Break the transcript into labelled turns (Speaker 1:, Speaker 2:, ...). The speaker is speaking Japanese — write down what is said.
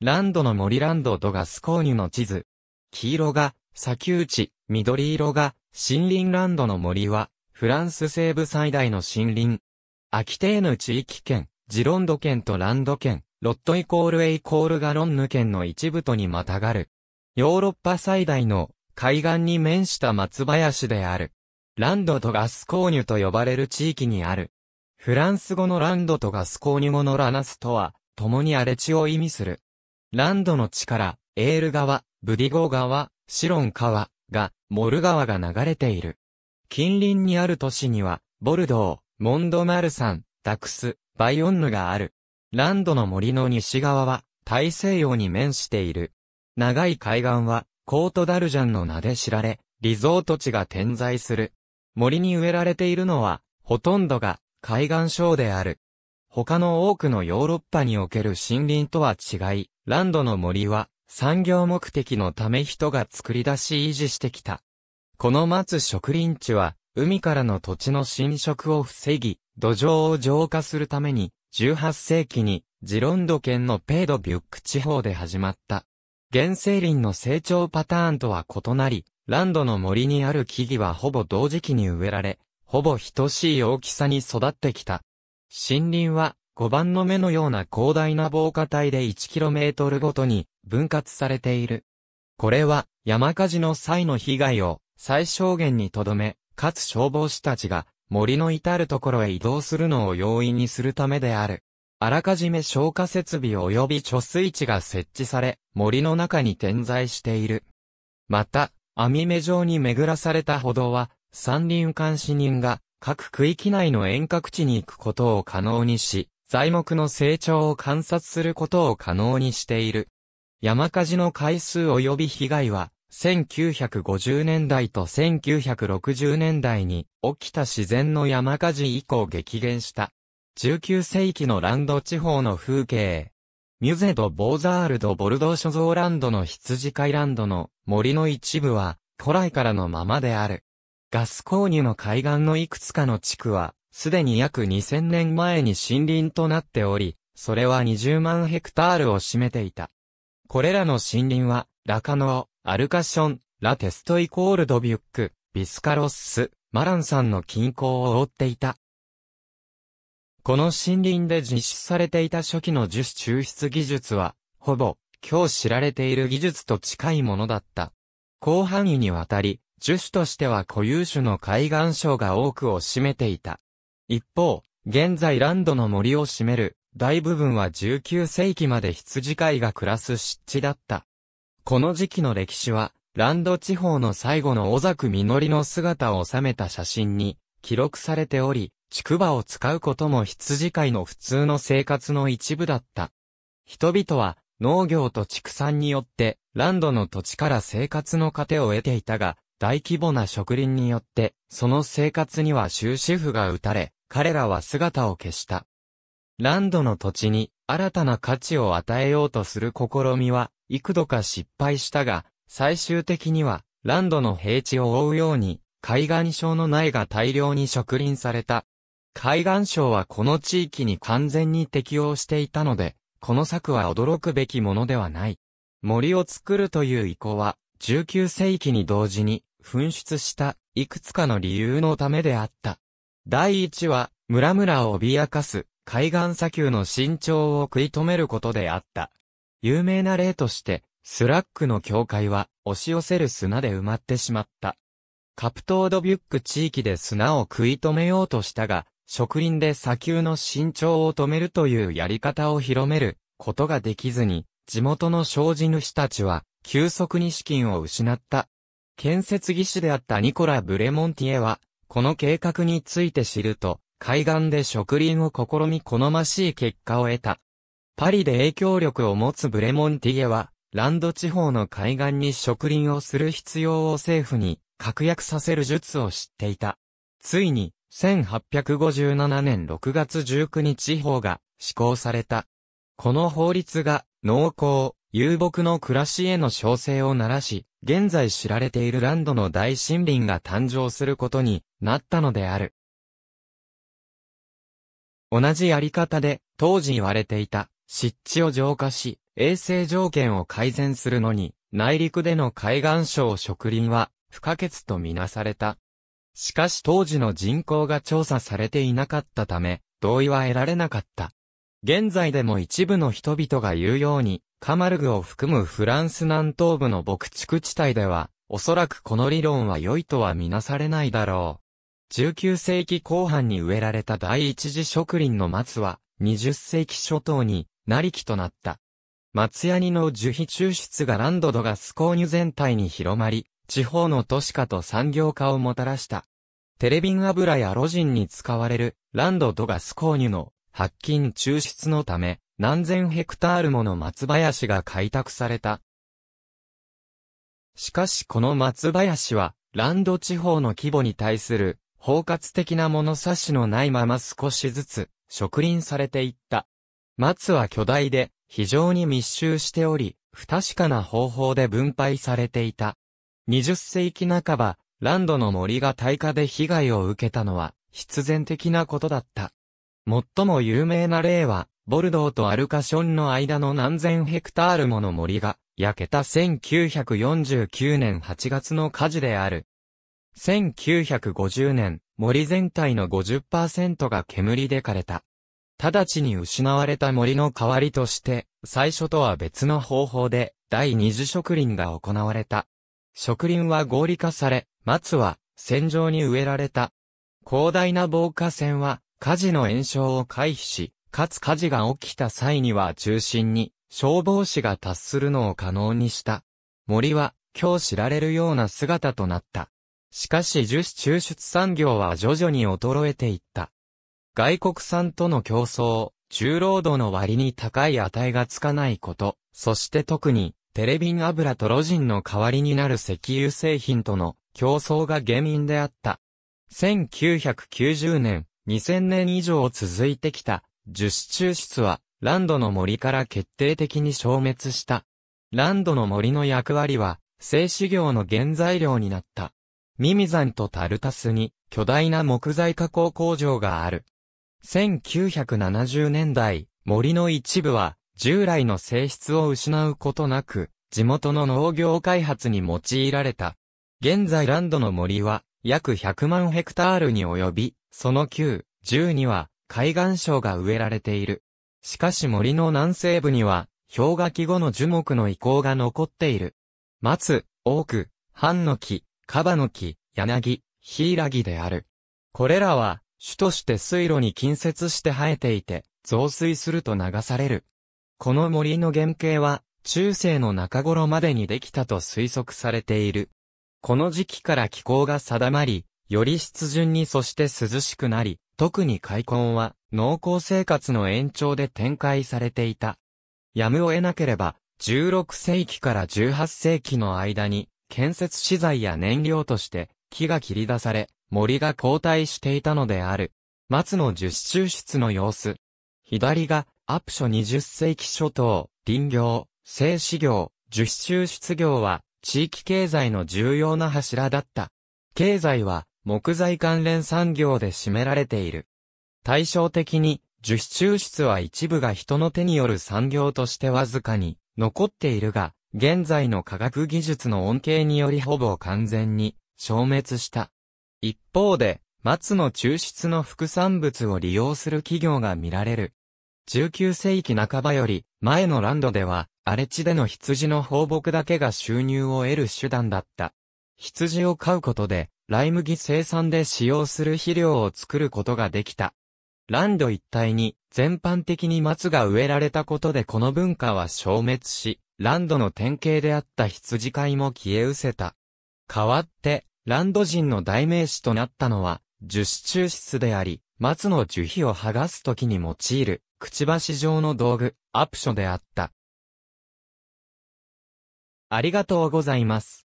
Speaker 1: ランドの森ランドドガスコーニュの地図。黄色が砂丘地、緑色が森林ランドの森は、フランス西部最大の森林。アキテーヌ地域圏、ジロンド圏とランド圏、ロットイコールエイコールガロンヌ圏の一部とにまたがる。ヨーロッパ最大の海岸に面した松林である。ランドとガスコーニュと呼ばれる地域にある。フランス語のランドとガスコーニュ語のラナスとは、共に荒れ地を意味する。ランドの地から、エール川、ブディゴー川、シロン川が、モル川が流れている。近隣にある都市には、ボルドー、モンドマルサン、ダクス、バイオンヌがある。ランドの森の西側は、大西洋に面している。長い海岸は、コートダルジャンの名で知られ、リゾート地が点在する。森に植えられているのは、ほとんどが海岸省である。他の多くのヨーロッパにおける森林とは違い、ランドの森は産業目的のため人が作り出し維持してきた。この松植林地は海からの土地の侵食を防ぎ、土壌を浄化するために18世紀にジロンド県のペードビュック地方で始まった。原生林の成長パターンとは異なり、ランドの森にある木々はほぼ同時期に植えられ、ほぼ等しい大きさに育ってきた。森林は5番の目のような広大な防火帯で 1km ごとに分割されている。これは山火事の際の被害を最小限にとどめ、かつ消防士たちが森の至るところへ移動するのを容易にするためである。あらかじめ消火設備及び貯水池が設置され、森の中に点在している。また、網目状に巡らされた歩道は、山林監視人が各区域内の遠隔地に行くことを可能にし、材木の成長を観察することを可能にしている。山火事の回数及び被害は、1950年代と1960年代に起きた自然の山火事以降激減した。19世紀のランド地方の風景。ミュゼド・ボーザールド・ボルドー諸蔵ランドの羊飼いランドの森の一部は古来からのままである。ガス購入の海岸のいくつかの地区はすでに約2000年前に森林となっており、それは20万ヘクタールを占めていた。これらの森林は、ラカノー、アルカション、ラテストイコールドビュック、ビスカロッス、マランさんの近郊を覆っていた。この森林で実施されていた初期の樹脂抽出技術は、ほぼ、今日知られている技術と近いものだった。広範囲にわたり、樹種としては固有種の海岸省が多くを占めていた。一方、現在ランドの森を占める大部分は19世紀まで羊飼いが暮らす湿地だった。この時期の歴史は、ランド地方の最後の尾作実の姿を収めた写真に記録されており、竹馬を使うことも羊飼いの普通の生活の一部だった。人々は農業と畜産によってランドの土地から生活の糧を得ていたが、大規模な植林によって、その生活には終止符が打たれ、彼らは姿を消した。ランドの土地に新たな価値を与えようとする試みは幾度か失敗したが、最終的にはランドの平地を覆うように海岸省の苗が大量に植林された。海岸省はこの地域に完全に適応していたので、この策は驚くべきものではない。森を作るという意向は、19世紀に同時に噴出したいくつかの理由のためであった。第一は、村々を脅かす、海岸砂丘の伸長を食い止めることであった。有名な例として、スラックの境界は、押し寄せる砂で埋まってしまった。カプトードビュック地域で砂を食い止めようとしたが、植林で砂丘の伸長を止めるというやり方を広めることができずに、地元の生じ主たちは、急速に資金を失った。建設技師であったニコラ・ブレモンティエは、この計画について知ると、海岸で植林を試み好ましい結果を得た。パリで影響力を持つブレモンティゲは、ランド地方の海岸に植林をする必要を政府に確約させる術を知っていた。ついに、1857年6月19日法が施行された。この法律が、農耕、遊牧の暮らしへの調整を鳴らし、現在知られているランドの大森林が誕生することになったのである。同じやり方で、当時言われていた、湿地を浄化し、衛生条件を改善するのに、内陸での海岸省植林は不可欠とみなされた。しかし当時の人口が調査されていなかったため、同意は得られなかった。現在でも一部の人々が言うように、カマルグを含むフランス南東部の牧畜地帯では、おそらくこの理論は良いとはみなされないだろう。19世紀後半に植えられた第一次植林の松は、20世紀初頭になりきとなった。松ヤニの樹皮抽出がランドドガスコーニュ全体に広まり、地方の都市化と産業化をもたらした。テレビン油やロジンに使われるランドドガスコーニュの発金抽出のため、何千ヘクタールもの松林が開拓された。しかしこの松林は、ランド地方の規模に対する、包括的な物差しのないまま少しずつ、植林されていった。松は巨大で、非常に密集しており、不確かな方法で分配されていた。20世紀半ば、ランドの森が大火で被害を受けたのは、必然的なことだった。最も有名な例は、ボルドーとアルカションの間の何千ヘクタールもの森が、焼けた1949年8月の火事である。1950年、森全体の50%が煙で枯れた。直ちに失われた森の代わりとして、最初とは別の方法で、第二次植林が行われた。植林は合理化され、松は、線場に植えられた。広大な防火線は、火事の延焼を回避し、かつ火事が起きた際には中心に消防士が達するのを可能にした。森は今日知られるような姿となった。しかし樹脂抽出産業は徐々に衰えていった。外国産との競争、重労働の割に高い値がつかないこと、そして特にテレビン油とロジンの代わりになる石油製品との競争が原因であった。1990年、2000年以上続いてきた樹種抽出は、ランドの森から決定的に消滅した。ランドの森の役割は、製紙業の原材料になった。ミミザンとタルタスに、巨大な木材加工工場がある。1970年代、森の一部は、従来の性質を失うことなく、地元の農業開発に用いられた。現在ランドの森は、約100万ヘクタールに及び、その9、10には、海岸省が植えられている。しかし森の南西部には、氷河期後の樹木の遺構が残っている。松、オーク、ハンノキ、カバノキ、柳、ヒイラギである。これらは、種として水路に近接して生えていて、増水すると流される。この森の原型は、中世の中頃までにできたと推測されている。この時期から気候が定まり、より湿潤にそして涼しくなり、特に開墾は、農耕生活の延長で展開されていた。やむを得なければ、16世紀から18世紀の間に、建設資材や燃料として、木が切り出され、森が後退していたのである。松の樹脂抽出の様子。左が、アプショ20世紀初頭、林業、製紙業、樹脂抽出業は、地域経済の重要な柱だった。経済は、木材関連産業で占められている。対照的に、樹脂抽出は一部が人の手による産業としてわずかに残っているが、現在の科学技術の恩恵によりほぼ完全に消滅した。一方で、松の抽出の副産物を利用する企業が見られる。19世紀半ばより前のランドでは荒れ地での羊の放牧だけが収入を得る手段だった。羊を飼うことでライ麦生産で使用する肥料を作ることができた。ランド一帯に全般的に松が植えられたことでこの文化は消滅し、ランドの典型であった羊飼いも消え失せた。代わって、ランド人の代名詞となったのは、樹脂抽出であり、松の樹皮を剥がすときに用いる、くちばし状の道具、アプショであった。ありがとうございます。